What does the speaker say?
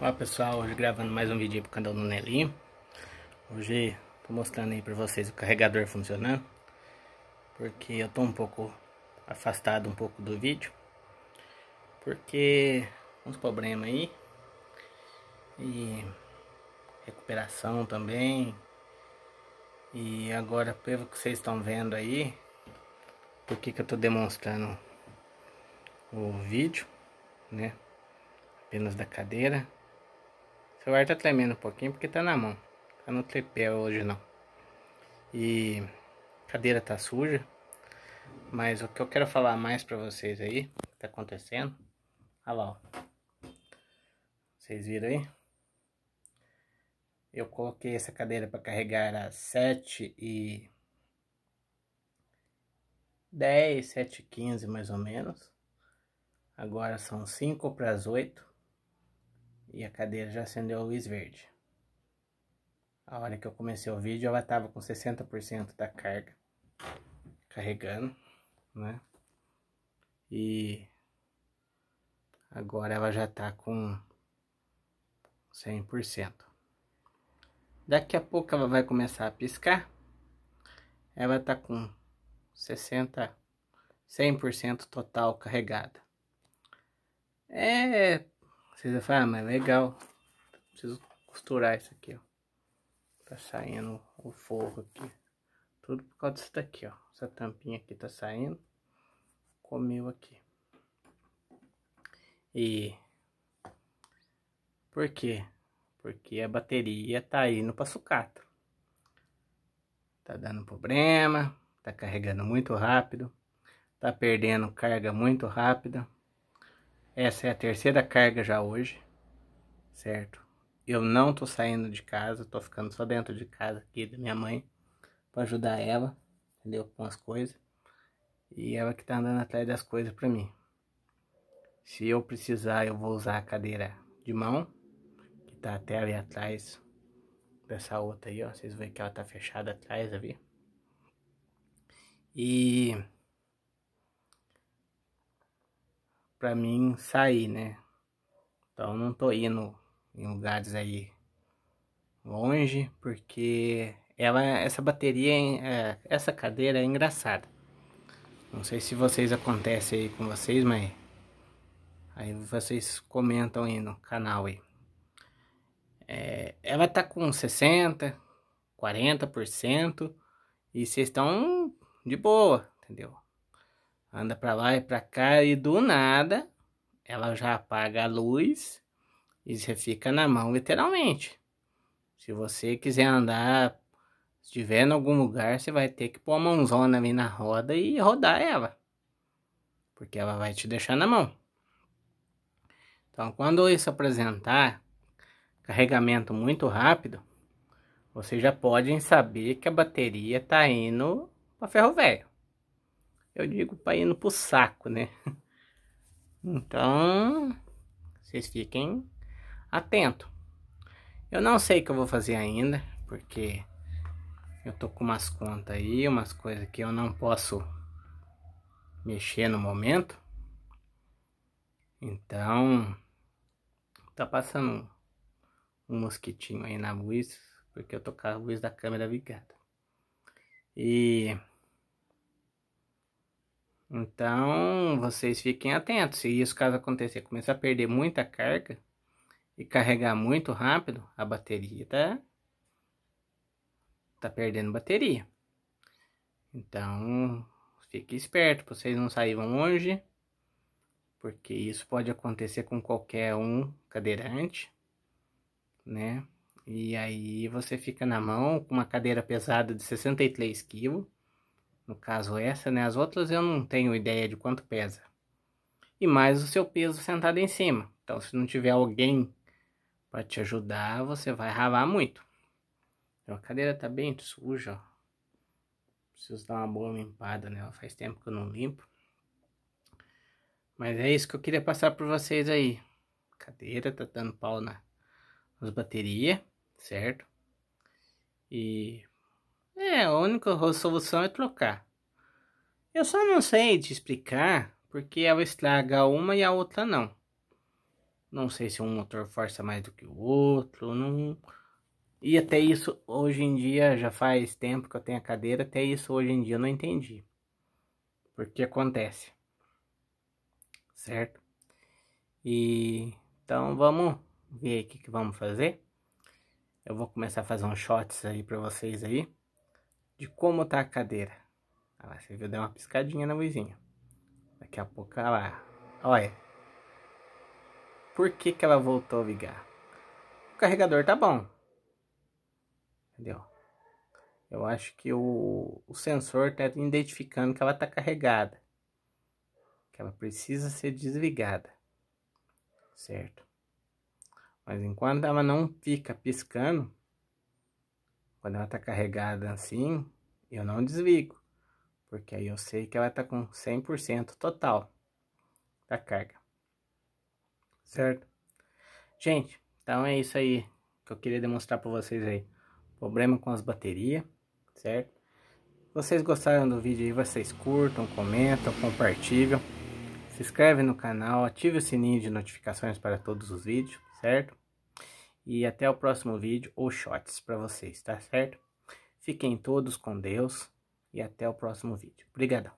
Olá pessoal, hoje gravando mais um vídeo pro canal do Nelinho Hoje tô mostrando aí pra vocês o carregador funcionando Porque eu tô um pouco afastado um pouco do vídeo Porque uns problemas aí E recuperação também E agora pelo que vocês estão vendo aí Por que que eu tô demonstrando o vídeo, né? Apenas da cadeira celular tá tremendo um pouquinho porque tá na mão. Tá no tripé hoje não. E a cadeira tá suja. Mas o que eu quero falar mais pra vocês aí, o que tá acontecendo. Olha lá, ó. Vocês viram aí? Eu coloquei essa cadeira pra carregar às 7 e 10, 7 e 15 mais ou menos. Agora são 5 para as 8 e a cadeira já acendeu a luz verde. A hora que eu comecei o vídeo, ela estava com 60% da carga carregando, né? E agora ela já está com 100%. Daqui a pouco ela vai começar a piscar. Ela está com 60, 100% total carregada. É vocês vão falar, ah, mas legal. Preciso costurar isso aqui, ó. Tá saindo o forro aqui. Tudo por causa disso daqui, ó. Essa tampinha aqui tá saindo. Comeu aqui. E... Por quê? Porque a bateria tá indo pra sucata. Tá dando problema. Tá carregando muito rápido. Tá perdendo carga muito rápida. Essa é a terceira carga já hoje, certo? Eu não tô saindo de casa, tô ficando só dentro de casa aqui da minha mãe para ajudar ela, entendeu? Com as coisas. E ela que tá andando atrás das coisas para mim. Se eu precisar, eu vou usar a cadeira de mão, que tá até ali atrás dessa outra aí, ó. Vocês vão ver que ela tá fechada atrás ali. E para mim sair, né? Então não tô indo em lugares aí longe, porque ela, essa bateria, é, essa cadeira é engraçada. Não sei se vocês acontece aí com vocês, mas aí vocês comentam aí no canal aí. É, ela tá com 60, 40% e vocês estão de boa, entendeu? anda para lá e para cá e do nada ela já apaga a luz e você fica na mão literalmente. Se você quiser andar, estiver em algum lugar, você vai ter que pôr a mãozona ali na roda e rodar ela. Porque ela vai te deixar na mão. Então, quando isso apresentar carregamento muito rápido, vocês já podem saber que a bateria está indo para ferro velho eu digo para indo pro saco, né? Então, vocês fiquem atentos. Eu não sei o que eu vou fazer ainda, porque eu tô com umas contas aí, umas coisas que eu não posso mexer no momento. Então, tá passando um mosquitinho aí na luz, porque eu tô com a luz da câmera ligada. E então, vocês fiquem atentos. Se isso caso acontecer, começar a perder muita carga e carregar muito rápido, a bateria tá tá perdendo bateria. Então, fique esperto vocês não saíram longe, porque isso pode acontecer com qualquer um cadeirante, né? E aí você fica na mão com uma cadeira pesada de 63 quilos. No caso essa, né? As outras eu não tenho ideia de quanto pesa. E mais o seu peso sentado em cima. Então, se não tiver alguém para te ajudar, você vai ralar muito. Então, a cadeira tá bem suja, ó. Preciso dar uma boa limpada nela. Faz tempo que eu não limpo. Mas é isso que eu queria passar para vocês aí. Cadeira tá dando pau na nas baterias, certo? E é, a única solução é trocar. Eu só não sei te explicar porque ela estraga uma e a outra não. Não sei se um motor força mais do que o outro, não... E até isso, hoje em dia, já faz tempo que eu tenho a cadeira, até isso hoje em dia eu não entendi. Porque acontece. Certo? E... Então vamos ver o que, que vamos fazer. Eu vou começar a fazer uns shots aí pra vocês aí de como tá a cadeira. Olha lá, você viu, deu uma piscadinha na luzinha. Daqui a pouco, olha lá. Olha. Por que que ela voltou a ligar? O carregador tá bom. Entendeu? Eu acho que o, o sensor tá identificando que ela tá carregada. Que ela precisa ser desligada. Certo? Mas enquanto ela não fica piscando, quando ela tá carregada assim, eu não desligo. Porque aí eu sei que ela tá com 100% total da carga. Certo? Gente, então é isso aí que eu queria demonstrar para vocês aí. Problema com as baterias, certo? Vocês gostaram do vídeo aí, vocês curtam, comentam, compartilham. Se inscreve no canal, ative o sininho de notificações para todos os vídeos, certo? E até o próximo vídeo ou shorts para vocês, tá certo? Fiquem todos com Deus e até o próximo vídeo. Obrigadão.